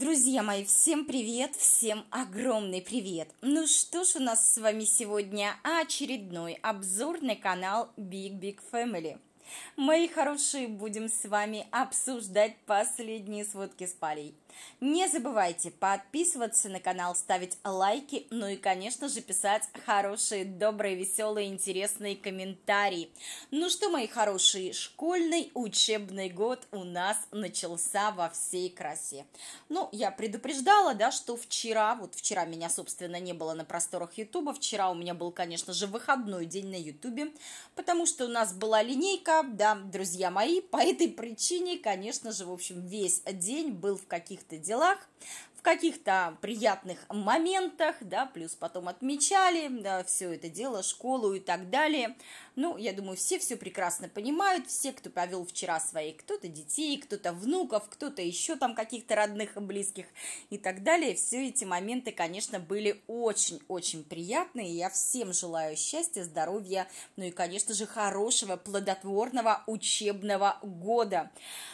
Друзья мои, всем привет, всем огромный привет! Ну что ж, у нас с вами сегодня очередной обзорный канал Big Big Family. Мои хорошие, будем с вами обсуждать последние сводки с Палей. Не забывайте подписываться на канал, ставить лайки, ну и, конечно же, писать хорошие, добрые, веселые, интересные комментарии. Ну что, мои хорошие, школьный учебный год у нас начался во всей красе. Ну, я предупреждала, да, что вчера, вот вчера меня, собственно, не было на просторах Ютуба, вчера у меня был, конечно же, выходной день на Ютубе, потому что у нас была линейка, да, друзья мои, по этой причине, конечно же, в общем, весь день был в каких каких-то делах, в каких-то приятных моментах, да, плюс потом отмечали, да, все это дело, школу и так далее. Ну, я думаю, все все прекрасно понимают, все, кто повел вчера своих, кто-то детей, кто-то внуков, кто-то еще там каких-то родных, и близких и так далее, все эти моменты, конечно, были очень-очень приятные, я всем желаю счастья, здоровья, ну и, конечно же, хорошего, плодотворного учебного года.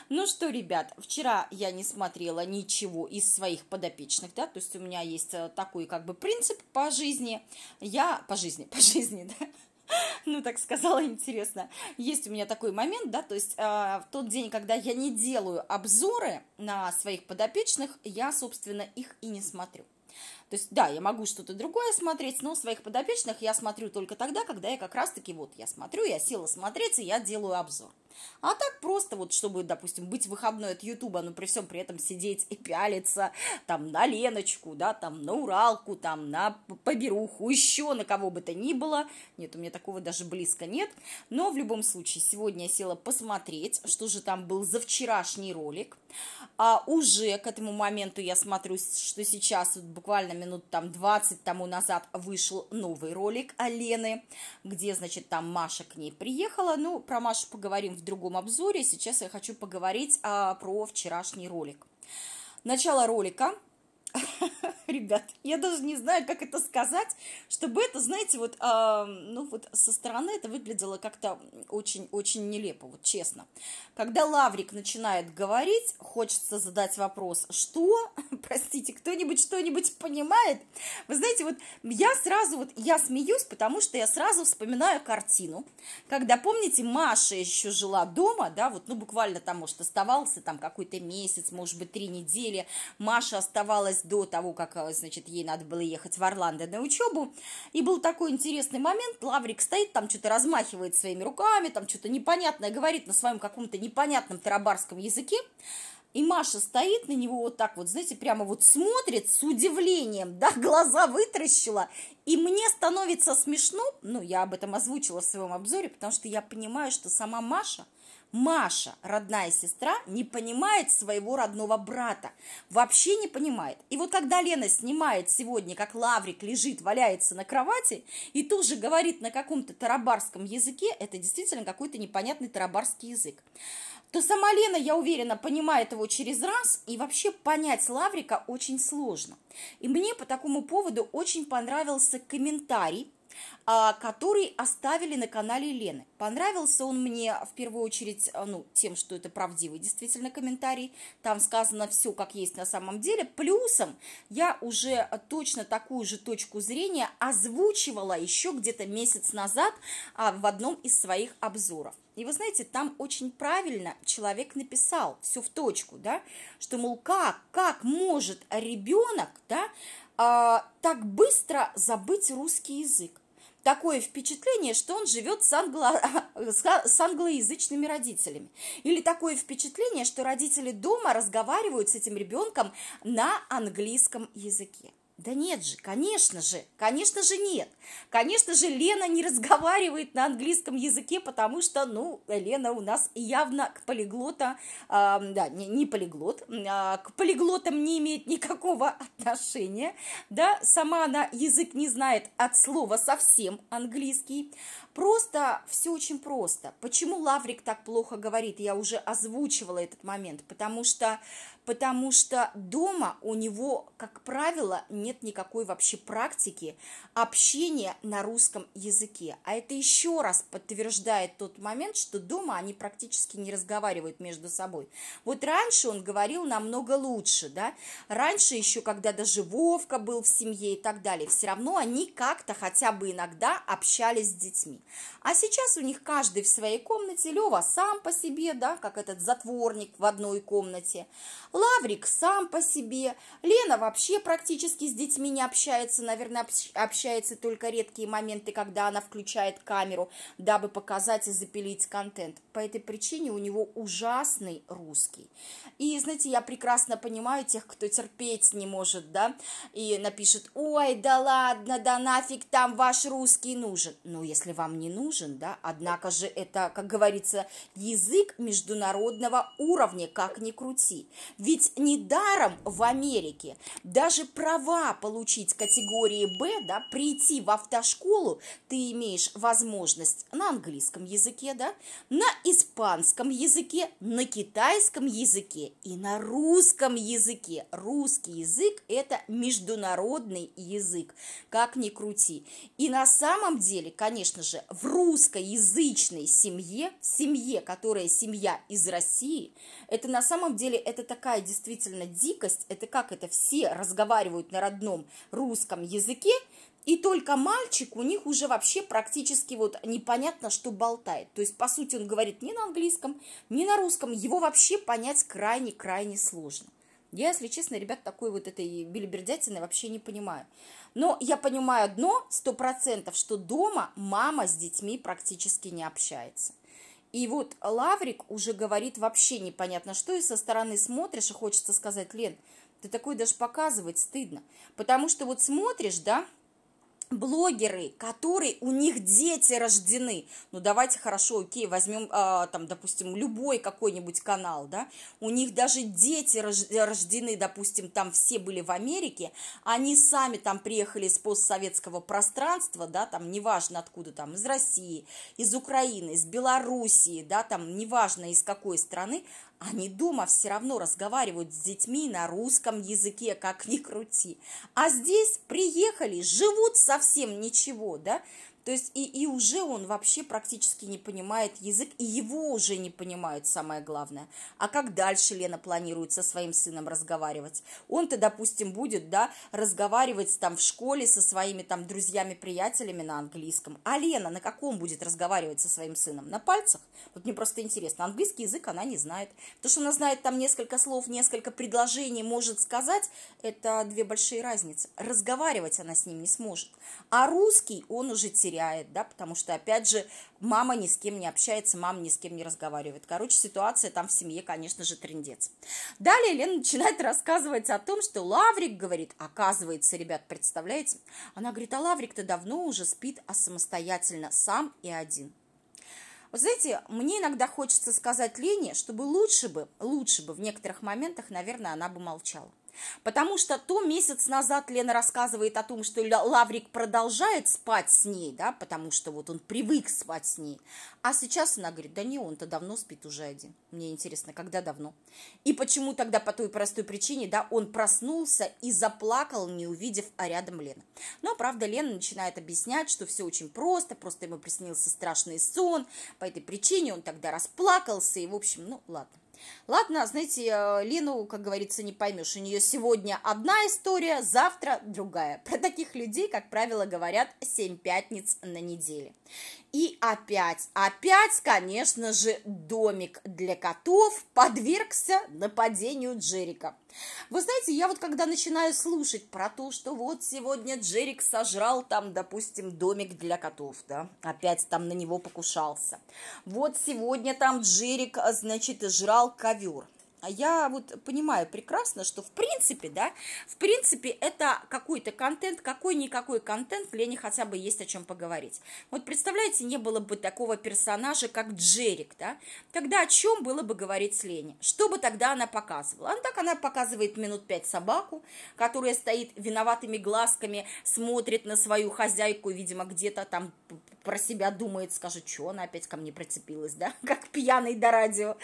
Ну что, ребят, вчера я не смотрела ничего из своих подопечных, да, то есть у меня есть э, такой как бы принцип по жизни, я по жизни, по жизни, да, ну, так сказала, интересно. Есть у меня такой момент, да, то есть э, в тот день, когда я не делаю обзоры на своих подопечных, я, собственно, их и не смотрю. То есть, да, я могу что-то другое смотреть, но своих подопечных я смотрю только тогда, когда я как раз-таки, вот, я смотрю, я села смотреть и я делаю обзор. А так просто вот, чтобы, допустим, быть выходной от Ютуба, но при всем при этом сидеть и пялиться там на Леночку, да, там на Уралку, там на Поберуху, еще на кого бы то ни было. Нет, у меня такого даже близко нет. Но в любом случае, сегодня я села посмотреть, что же там был за вчерашний ролик. А уже к этому моменту я смотрю, что сейчас вот буквально минут там 20 тому назад вышел новый ролик Алены, где, значит, там Маша к ней приехала. Ну, про Машу поговорим в в другом обзоре. Сейчас я хочу поговорить а, про вчерашний ролик. Начало ролика ребят. Я даже не знаю, как это сказать, чтобы это, знаете, вот, э, ну вот со стороны это выглядело как-то очень-очень нелепо, вот честно. Когда Лаврик начинает говорить, хочется задать вопрос, что, простите, кто-нибудь что-нибудь понимает? Вы знаете, вот я сразу, вот я смеюсь, потому что я сразу вспоминаю картину, когда, помните, Маша еще жила дома, да, вот, ну, буквально там, может, оставался там какой-то месяц, может быть, три недели, Маша оставалась до того, как значит, ей надо было ехать в Орландо на учебу, и был такой интересный момент, Лаврик стоит, там что-то размахивает своими руками, там что-то непонятное говорит на своем каком-то непонятном тарабарском языке, и Маша стоит на него вот так вот, знаете, прямо вот смотрит с удивлением, да, глаза вытращила. И мне становится смешно, ну, я об этом озвучила в своем обзоре, потому что я понимаю, что сама Маша – Маша, родная сестра, не понимает своего родного брата. Вообще не понимает. И вот когда Лена снимает сегодня, как Лаврик лежит, валяется на кровати, и тут же говорит на каком-то тарабарском языке, это действительно какой-то непонятный тарабарский язык то сама Лена, я уверена, понимает его через раз, и вообще понять Лаврика очень сложно. И мне по такому поводу очень понравился комментарий а, который оставили на канале Лены. Понравился он мне а, в первую очередь а, ну, тем, что это правдивый действительно комментарий. Там сказано все, как есть на самом деле. Плюсом я уже точно такую же точку зрения озвучивала еще где-то месяц назад в одном из своих обзоров. И вы знаете, там очень правильно человек написал, все в точку, да, что, мол, как, как может ребенок, да, э, так быстро забыть русский язык? такое впечатление, что он живет с, англо... с англоязычными родителями. Или такое впечатление, что родители дома разговаривают с этим ребенком на английском языке. Да нет же, конечно же, конечно же нет. Конечно же, Лена не разговаривает на английском языке, потому что, ну, Лена у нас явно к полиглота, э, да, не, не полиглот, э, к полиглотам не имеет никакого отношения, да, сама она язык не знает от слова совсем английский. Просто все очень просто. Почему Лаврик так плохо говорит? Я уже озвучивала этот момент, потому что, потому что дома у него, как правило, нет никакой вообще практики общения на русском языке. А это еще раз подтверждает тот момент, что дома они практически не разговаривают между собой. Вот раньше он говорил намного лучше, да, раньше еще, когда даже Вовка был в семье и так далее, все равно они как-то хотя бы иногда общались с детьми. А сейчас у них каждый в своей комнате, Лева сам по себе, да, как этот затворник в одной комнате, Лаврик сам по себе, Лена вообще практически с детьми не общается, наверное, общается только редкие моменты, когда она включает камеру, дабы показать и запилить контент. По этой причине у него ужасный русский. И, знаете, я прекрасно понимаю тех, кто терпеть не может, да, и напишет, ой, да ладно, да нафиг там ваш русский нужен. Ну, если вам не нужен, да, однако же это, как говорится, язык международного уровня, как ни крути. Ведь недаром в Америке даже права получить категории Б, да, прийти в автошколу, ты имеешь возможность на английском языке, да, на испанском языке, на китайском языке и на русском языке. Русский язык – это международный язык, как ни крути. И на самом деле, конечно же, в русскоязычной семье, семье, которая семья из России, это на самом деле, это такая действительно дикость, это как это, все разговаривают на родном одном русском языке, и только мальчик у них уже вообще практически вот непонятно, что болтает. То есть, по сути, он говорит ни на английском, ни на русском. Его вообще понять крайне-крайне сложно. Я, если честно, ребят, такой вот этой билибердятины вообще не понимаю. Но я понимаю одно, сто процентов, что дома мама с детьми практически не общается. И вот Лаврик уже говорит вообще непонятно что, и со стороны смотришь, и хочется сказать, Лен, ты такой даже показывать стыдно. Потому что вот смотришь, да, блогеры, которые у них дети рождены. Ну давайте хорошо, окей, возьмем э, там, допустим, любой какой-нибудь канал, да, у них даже дети рождены, допустим, там все были в Америке, они сами там приехали из постсоветского пространства, да, там неважно откуда, там из России, из Украины, из Белоруссии, да, там неважно из какой страны, они дома все равно разговаривают с детьми на русском языке, как ни крути. А здесь приехали, живут совсем ничего, да? То есть и, и уже он вообще практически не понимает язык, и его уже не понимают, самое главное. А как дальше Лена планирует со своим сыном разговаривать? Он-то, допустим, будет, да, разговаривать там в школе со своими там друзьями-приятелями на английском. А Лена на каком будет разговаривать со своим сыном? На пальцах? Вот мне просто интересно. Английский язык она не знает. То, что она знает там несколько слов, несколько предложений, может сказать, это две большие разницы. Разговаривать она с ним не сможет. А русский он уже теряет теряет, да, потому что, опять же, мама ни с кем не общается, мама ни с кем не разговаривает. Короче, ситуация там в семье, конечно же, трендец. Далее Лена начинает рассказывать о том, что Лаврик говорит, оказывается, ребят, представляете, она говорит, а Лаврик-то давно уже спит, а самостоятельно, сам и один. Вы знаете, мне иногда хочется сказать Лене, чтобы лучше бы, лучше бы в некоторых моментах, наверное, она бы молчала. Потому что то месяц назад Лена рассказывает о том, что Лаврик продолжает спать с ней, да, потому что вот он привык спать с ней. А сейчас она говорит, да не, он-то давно спит уже один. Мне интересно, когда давно? И почему тогда по той простой причине, да, он проснулся и заплакал, не увидев, а рядом Лена. Но, правда, Лена начинает объяснять, что все очень просто, просто ему приснился страшный сон, по этой причине он тогда расплакался, и, в общем, ну, ладно. Ладно, знаете, э, Лину, как говорится, не поймешь. У нее сегодня одна история, завтра другая. Про таких людей, как правило, говорят 7 пятниц на неделе. И опять, опять, конечно же, домик для котов подвергся нападению Джерика. Вы знаете, я вот когда начинаю слушать про то, что вот сегодня Джерик сожрал там, допустим, домик для котов, да, опять там на него покушался. Вот сегодня там Джерик, значит, жрал ковер. А я вот понимаю прекрасно, что в принципе, да, в принципе это какой-то контент, какой-никакой контент, Лене хотя бы есть о чем поговорить. Вот представляете, не было бы такого персонажа, как Джерик, да, тогда о чем было бы говорить с Лене? Что бы тогда она показывала? А так она показывает минут пять собаку, которая стоит виноватыми глазками, смотрит на свою хозяйку, видимо, где-то там про себя думает, скажет, что она опять ко мне прицепилась, да, как пьяный до радио,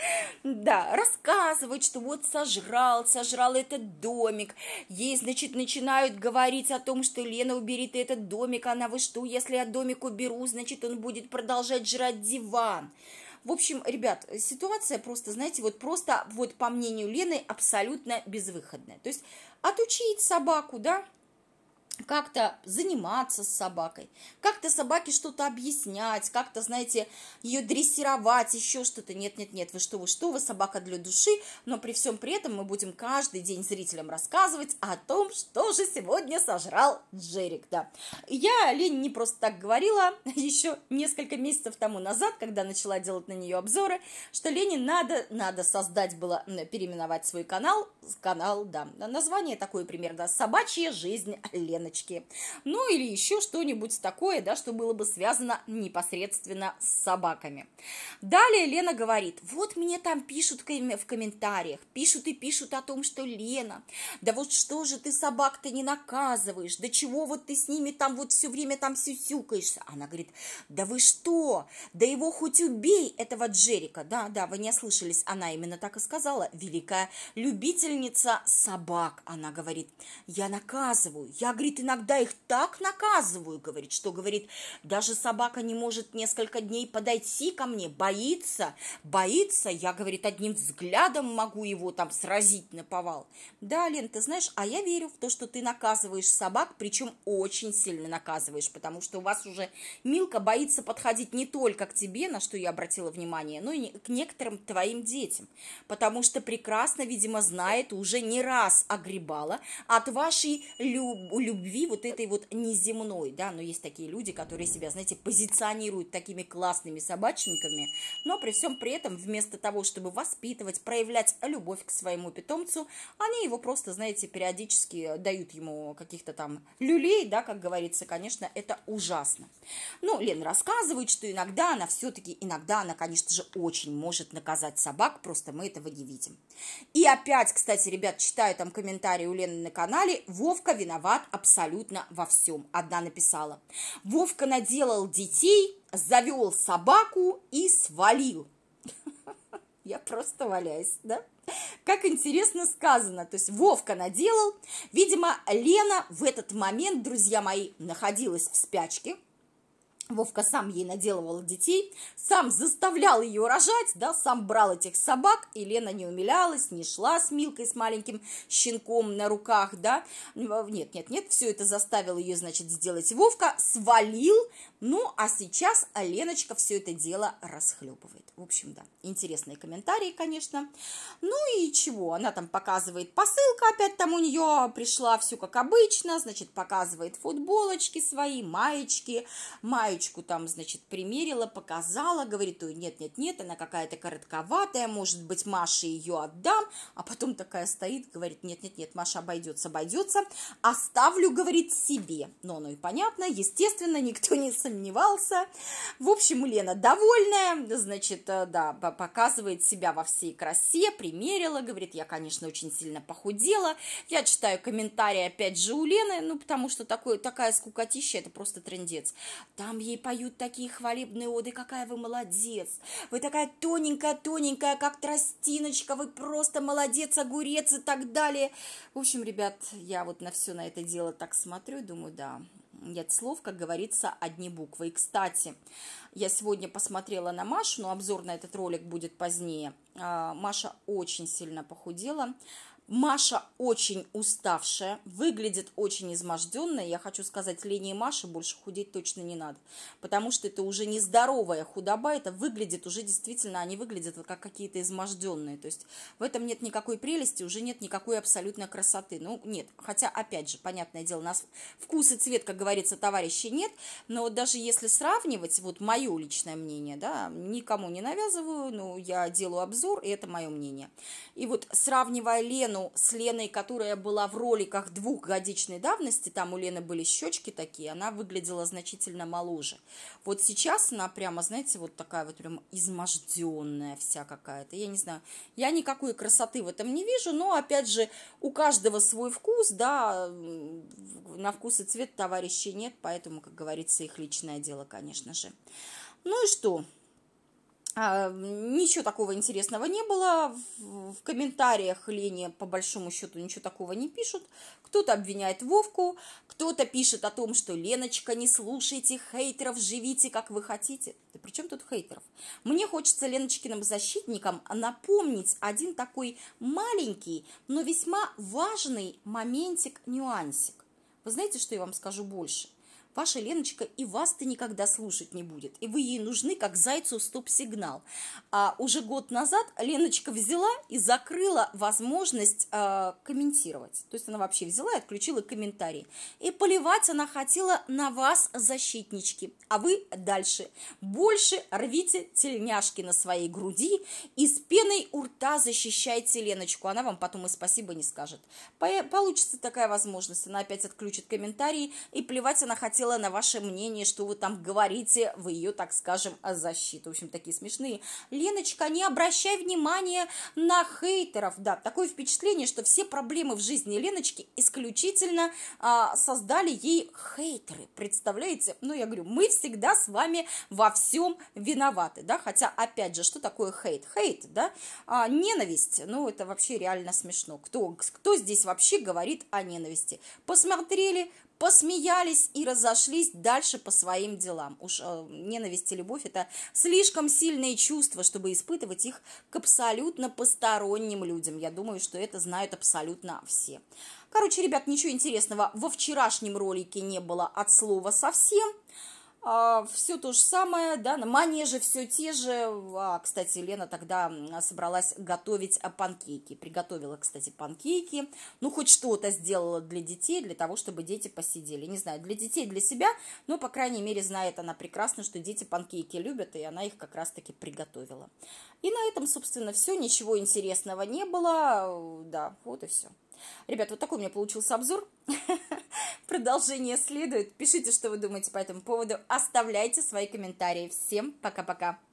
да, рассказывает, рассказывают, что вот сожрал, сожрал этот домик. Ей, значит, начинают говорить о том, что Лена, уберет этот домик. Она, вы что, если я домик уберу, значит, он будет продолжать жрать диван. В общем, ребят, ситуация просто, знаете, вот просто, вот по мнению Лены, абсолютно безвыходная. То есть отучить собаку, да, как-то заниматься с собакой, как-то собаке что-то объяснять, как-то, знаете, ее дрессировать, еще что-то. Нет, нет, нет, вы что, вы что, вы собака для души, но при всем при этом мы будем каждый день зрителям рассказывать о том, что же сегодня сожрал Джерик, да. Я лень не просто так говорила еще несколько месяцев тому назад, когда начала делать на нее обзоры, что Лене надо, надо создать было, переименовать свой канал, канал, да, название такое примерно «Собачья жизнь Лены баночки. Ну или еще что-нибудь такое, да, что было бы связано непосредственно с собаками. Далее Лена говорит, вот мне там пишут в комментариях, пишут и пишут о том, что Лена, да вот что же ты собак-то не наказываешь, да чего вот ты с ними там вот все время там сюсюкаешься. Она говорит, да вы что, да его хоть убей, этого Джерика. Да, да, вы не ослышались, она именно так и сказала, великая любительница собак, она говорит, я наказываю, я, говорит, говорит, иногда их так наказываю, говорит, что, говорит, даже собака не может несколько дней подойти ко мне, боится, боится, я, говорит, одним взглядом могу его там сразить на повал. Да, Лен, ты знаешь, а я верю в то, что ты наказываешь собак, причем очень сильно наказываешь, потому что у вас уже Милка боится подходить не только к тебе, на что я обратила внимание, но и к некоторым твоим детям, потому что прекрасно, видимо, знает, уже не раз огребала от вашей любви любви вот этой вот неземной, да, но есть такие люди, которые себя, знаете, позиционируют такими классными собачниками, но при всем при этом вместо того, чтобы воспитывать, проявлять любовь к своему питомцу, они его просто, знаете, периодически дают ему каких-то там люлей, да, как говорится, конечно, это ужасно. Ну, Лен рассказывает, что иногда она все-таки, иногда она, конечно же, очень может наказать собак, просто мы этого не видим. И опять, кстати, ребят, читаю там комментарии у Лены на канале, Вовка виноват абсолютно абсолютно во всем. Одна написала. Вовка наделал детей, завел собаку и свалил. Я просто валяюсь, да? Как интересно сказано. То есть Вовка наделал. Видимо, Лена в этот момент, друзья мои, находилась в спячке. Вовка сам ей наделывал детей, сам заставлял ее рожать, да, сам брал этих собак, и Лена не умилялась, не шла с Милкой, с маленьким щенком на руках, да, э, нет, нет, нет, все это заставил ее, значит, сделать Вовка, свалил, ну, а сейчас Леночка все это дело расхлебывает. В общем, да, интересные комментарии, конечно. Ну и чего, она там показывает посылка, опять там у нее пришла все как обычно, значит, показывает футболочки свои, маечки, маечки, сумочку там, значит, примерила, показала, говорит, ой, нет-нет-нет, она какая-то коротковатая, может быть, Маше ее отдам, а потом такая стоит, говорит, нет-нет-нет, Маша обойдется, обойдется, оставлю, говорит, себе. Но ну и понятно, естественно, никто не сомневался. В общем, Лена довольная, значит, э, да, показывает себя во всей красе, примерила, говорит, я, конечно, очень сильно похудела, я читаю комментарии, опять же, у Лены, ну, потому что такое, такая скукотища, это просто трендец. Там ей поют такие хвалебные оды, какая вы молодец, вы такая тоненькая-тоненькая, как тростиночка, вы просто молодец, огурец и так далее. В общем, ребят, я вот на все на это дело так смотрю, думаю, да, нет слов, как говорится, одни буквы. И, кстати, я сегодня посмотрела на Машу, но обзор на этот ролик будет позднее. А, Маша очень сильно похудела. Маша очень уставшая, выглядит очень изможденная. Я хочу сказать, линии Маши больше худеть точно не надо, потому что это уже нездоровая худоба, это выглядит уже действительно, они выглядят как какие-то изможденные. То есть в этом нет никакой прелести, уже нет никакой абсолютно красоты. Ну, нет, хотя, опять же, понятное дело, у нас вкус и цвет, как говорится, товарищей нет, но вот даже если сравнивать, вот мое личное мнение, да, никому не навязываю, но я делаю обзор, и это мое мнение. И вот сравнивая Лену Лену с Леной, которая была в роликах двухгодичной давности, там у Лены были щечки такие, она выглядела значительно моложе. Вот сейчас она прямо, знаете, вот такая вот прям изможденная вся какая-то, я не знаю, я никакой красоты в этом не вижу, но, опять же, у каждого свой вкус, да, на вкус и цвет товарищей нет, поэтому, как говорится, их личное дело, конечно же. Ну и что? А, ничего такого интересного не было, в комментариях Лене по большому счету ничего такого не пишут. Кто-то обвиняет Вовку, кто-то пишет о том, что Леночка, не слушайте хейтеров, живите как вы хотите. Да при чем тут хейтеров? Мне хочется Леночкиным защитникам напомнить один такой маленький, но весьма важный моментик, нюансик. Вы знаете, что я вам скажу больше – Ваша Леночка и вас-то никогда слушать не будет, и вы ей нужны как зайцу стоп-сигнал. А уже год назад Леночка взяла и закрыла возможность э, комментировать. То есть она вообще взяла и отключила комментарии. И поливать она хотела на вас, защитнички, а вы дальше. Больше рвите тельняшки на своей груди и с пеной у рта защищайте Леночку. Она вам потом и спасибо не скажет. Получится такая возможность. Она опять отключит комментарии, и плевать она хотела хотела на ваше мнение, что вы там говорите в ее, так скажем, защиту. В общем, такие смешные. Леночка, не обращай внимания на хейтеров. Да, такое впечатление, что все проблемы в жизни Леночки исключительно а, создали ей хейтеры. Представляете? Ну, я говорю, мы всегда с вами во всем виноваты, да, хотя, опять же, что такое хейт? Хейт, да, а, ненависть, ну, это вообще реально смешно. Кто, кто здесь вообще говорит о ненависти? Посмотрели, посмеялись и разошлись дальше по своим делам. Уж э, ненависть и любовь – это слишком сильные чувства, чтобы испытывать их к абсолютно посторонним людям. Я думаю, что это знают абсолютно все. Короче, ребят, ничего интересного во вчерашнем ролике не было от слова совсем – а, все то же самое, да, на манеже все те же. А, кстати, Лена тогда собралась готовить а, панкейки. Приготовила, кстати, панкейки. Ну, хоть что-то сделала для детей, для того, чтобы дети посидели. Не знаю, для детей, для себя, но, по крайней мере, знает она прекрасно, что дети панкейки любят, и она их как раз-таки приготовила. И на этом, собственно, все. Ничего интересного не было. Э, да, вот и все. Ребят, вот такой у меня получился обзор. Продолжение следует. Пишите, что вы думаете по этому поводу. Оставляйте свои комментарии. Всем пока-пока.